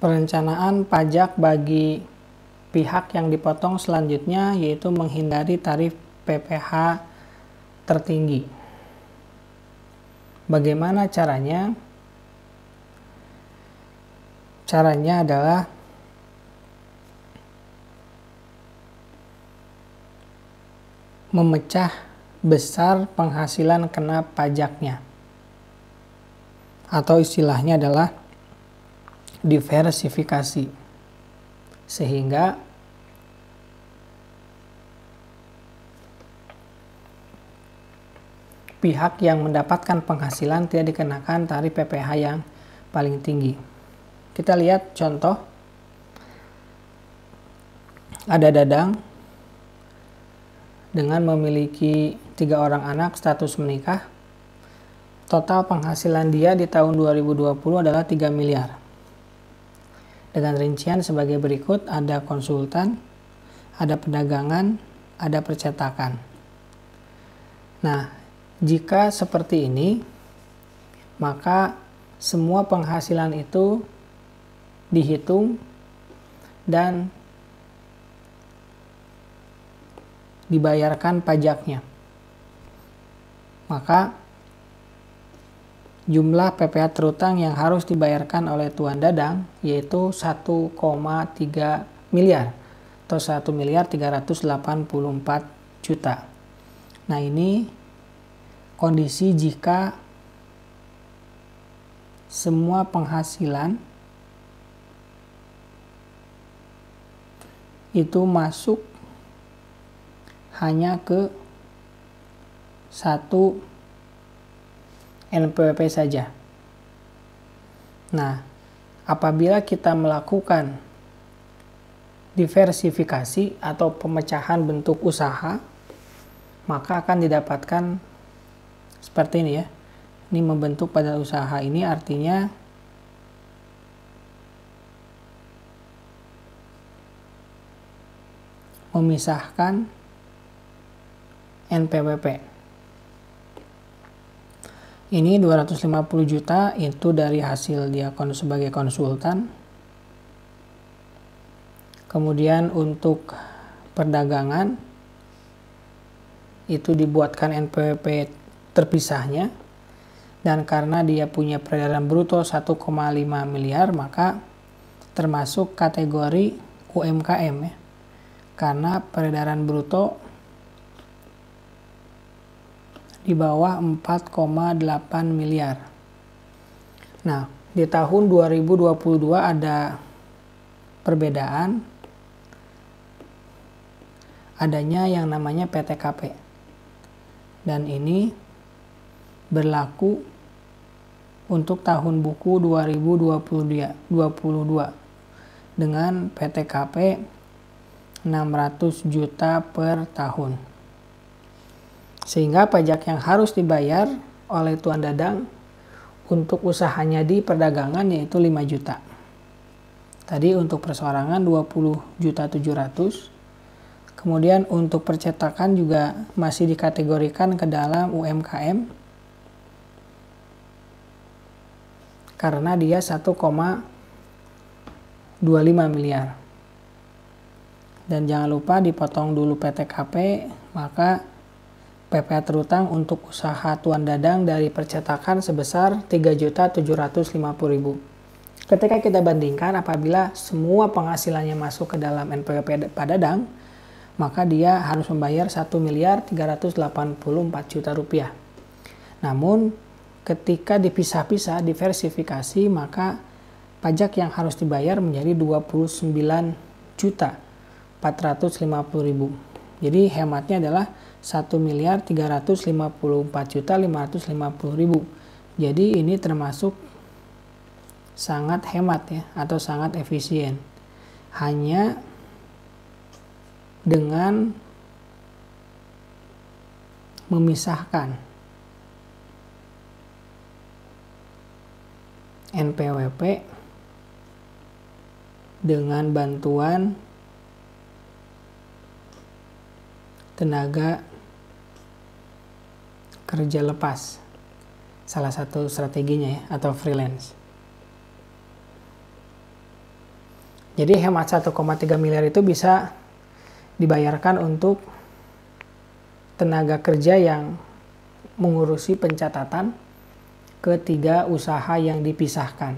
Perencanaan pajak bagi pihak yang dipotong selanjutnya yaitu menghindari tarif PPh tertinggi. Bagaimana caranya? Caranya adalah memecah besar penghasilan kena pajaknya. Atau istilahnya adalah diversifikasi sehingga pihak yang mendapatkan penghasilan tidak dikenakan tarif PPh yang paling tinggi. Kita lihat contoh ada Dadang dengan memiliki tiga orang anak status menikah total penghasilan dia di tahun 2020 adalah 3 miliar dengan rincian sebagai berikut ada konsultan, ada perdagangan, ada percetakan. Nah, jika seperti ini, maka semua penghasilan itu dihitung dan dibayarkan pajaknya. Maka jumlah PPH terutang yang harus dibayarkan oleh Tuan Dadang yaitu 1,3 miliar atau 1 miliar 384 juta. Nah, ini kondisi jika semua penghasilan itu masuk hanya ke satu NPWP saja. Nah, apabila kita melakukan diversifikasi atau pemecahan bentuk usaha, maka akan didapatkan seperti ini ya. Ini membentuk pada usaha ini artinya memisahkan NPWP. Ini 250 juta itu dari hasil dia kon sebagai konsultan. Kemudian untuk perdagangan itu dibuatkan NPWP terpisahnya dan karena dia punya peredaran bruto 1,5 miliar maka termasuk kategori UMKM ya. Karena peredaran bruto di bawah 4,8 miliar. Nah, di tahun 2022 ada perbedaan adanya yang namanya PTKP. Dan ini berlaku untuk tahun buku 2022 dengan PTKP 600 juta per tahun. Sehingga pajak yang harus dibayar oleh Tuan Dadang untuk usahanya di perdagangan yaitu 5 juta. Tadi untuk perseorangan 20 juta 700. Kemudian untuk percetakan juga masih dikategorikan ke dalam UMKM karena dia 1,25 miliar. Dan jangan lupa dipotong dulu PTKP, maka PPH terutang untuk usaha Tuan Dadang dari percetakan sebesar 3.750.000. Ketika kita bandingkan apabila semua penghasilannya masuk ke dalam NPWP Pak Dadang, maka dia harus membayar 1 miliar 384 juta rupiah. Namun, ketika dipisah-pisah diversifikasi, maka pajak yang harus dibayar menjadi 29 juta 450 ribu. Jadi hematnya adalah 1 miliar 354 juta 550 ribu. Jadi ini termasuk sangat hemat ya atau sangat efisien. Hanya dengan memisahkan NPWP dengan bantuan tenaga kerja lepas salah satu strateginya ya atau freelance jadi hemat 1,3 miliar itu bisa dibayarkan untuk tenaga kerja yang mengurusi pencatatan ketiga usaha yang dipisahkan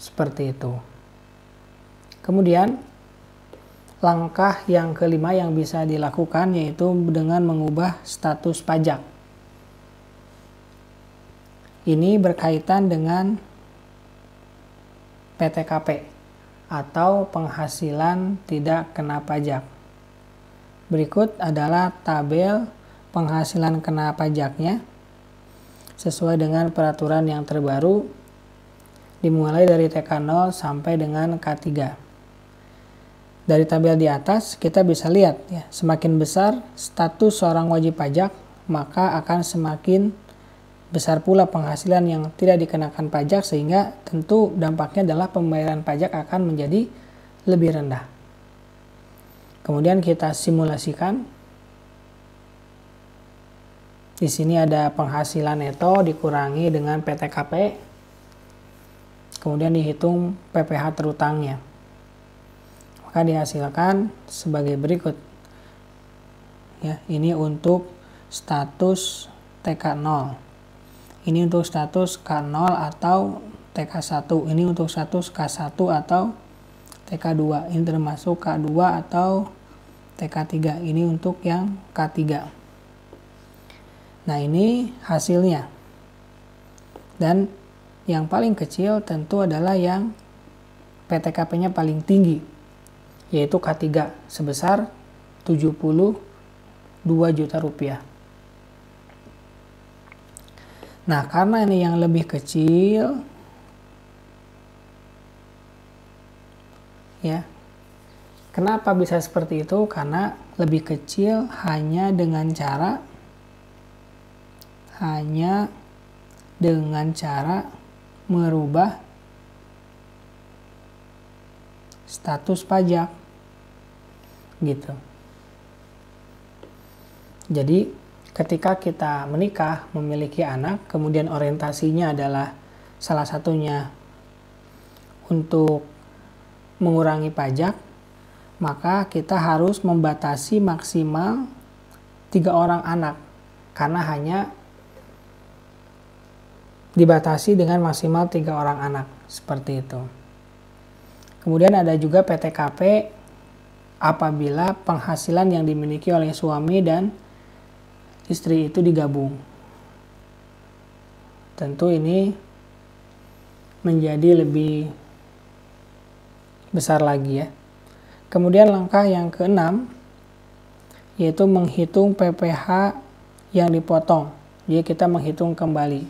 seperti itu kemudian langkah yang kelima yang bisa dilakukan yaitu dengan mengubah status pajak. Ini berkaitan dengan PTKP atau penghasilan tidak kena pajak. Berikut adalah tabel penghasilan kena pajaknya sesuai dengan peraturan yang terbaru dimulai dari TK0 sampai dengan K3. Dari tabel di atas, kita bisa lihat ya, semakin besar status seorang wajib pajak, maka akan semakin besar pula penghasilan yang tidak dikenakan pajak sehingga tentu dampaknya adalah pembayaran pajak akan menjadi lebih rendah. Kemudian kita simulasikan. Di sini ada penghasilan neto dikurangi dengan PTKP. Kemudian dihitung PPH terutangnya maka dihasilkan sebagai berikut. Ya, ini untuk status TK0. Ini untuk status K0 atau TK1. Ini untuk status K1 atau TK2. Ini termasuk K2 atau TK3. Ini untuk yang K3. Nah, ini hasilnya. Dan yang paling kecil tentu adalah yang PTKP-nya paling tinggi yaitu K3 sebesar 72 juta rupiah. Nah, karena ini yang lebih kecil, ya, Kenapa bisa seperti itu? Karena lebih kecil hanya dengan cara hanya dengan cara merubah status pajak gitu. Jadi ketika kita menikah, memiliki anak, kemudian orientasinya adalah salah satunya untuk mengurangi pajak, maka kita harus membatasi maksimal tiga orang anak karena hanya dibatasi dengan maksimal tiga orang anak seperti itu. Kemudian ada juga PTKP apabila penghasilan yang dimiliki oleh suami dan istri itu digabung. Tentu ini menjadi lebih besar lagi ya. Kemudian langkah yang keenam yaitu menghitung PPh yang dipotong. Jadi kita menghitung kembali.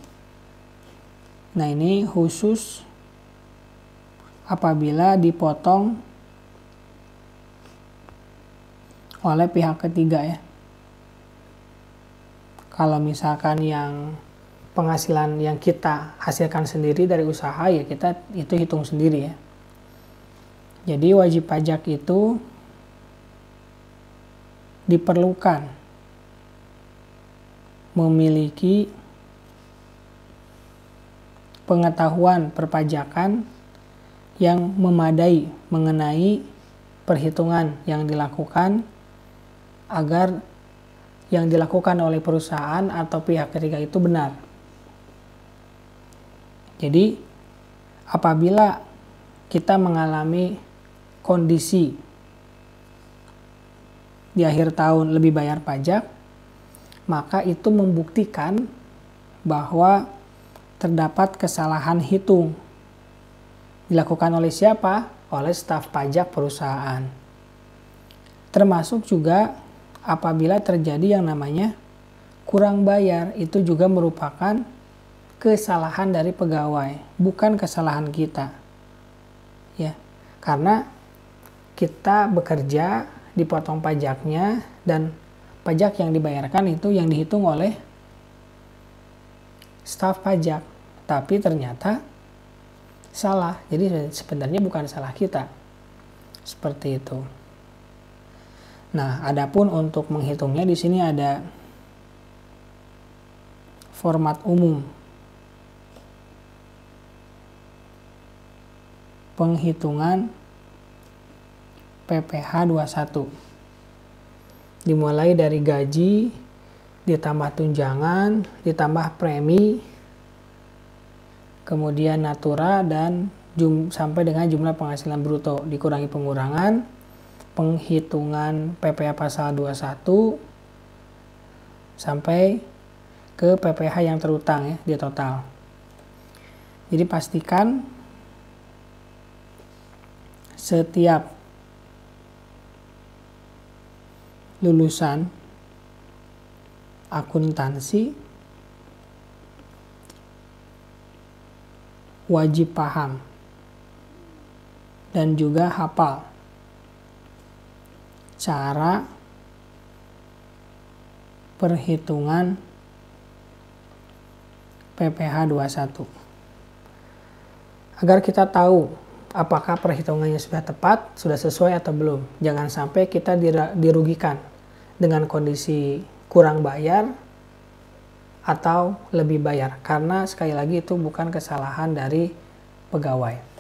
Nah, ini khusus apabila dipotong oleh pihak ketiga ya. Kalau misalkan yang penghasilan yang kita hasilkan sendiri dari usaha ya kita itu hitung sendiri ya. Jadi wajib pajak itu diperlukan memiliki pengetahuan perpajakan yang memadai mengenai perhitungan yang dilakukan agar yang dilakukan oleh perusahaan atau pihak ketiga itu benar. Jadi, apabila kita mengalami kondisi di akhir tahun lebih bayar pajak, maka itu membuktikan bahwa terdapat kesalahan hitung Dilakukan oleh siapa? Oleh staf pajak perusahaan. Termasuk juga apabila terjadi yang namanya kurang bayar, itu juga merupakan kesalahan dari pegawai, bukan kesalahan kita. Ya, karena kita bekerja dipotong pajaknya dan pajak yang dibayarkan itu yang dihitung oleh staf pajak. Tapi ternyata salah. Jadi sebenarnya bukan salah kita. Seperti itu. Nah, adapun untuk menghitungnya di sini ada format umum. Penghitungan PPh 21. Dimulai dari gaji ditambah tunjangan, ditambah premi, kemudian natura dan jum, sampai dengan jumlah penghasilan bruto dikurangi pengurangan penghitungan PPh pasal 21 sampai ke PPh yang terutang ya di total. Jadi pastikan setiap lulusan akuntansi wajib paham dan juga hafal cara perhitungan PPH 21 agar kita tahu apakah perhitungannya sudah tepat, sudah sesuai atau belum. Jangan sampai kita dirugikan dengan kondisi kurang bayar atau lebih bayar karena sekali lagi itu bukan kesalahan dari pegawai.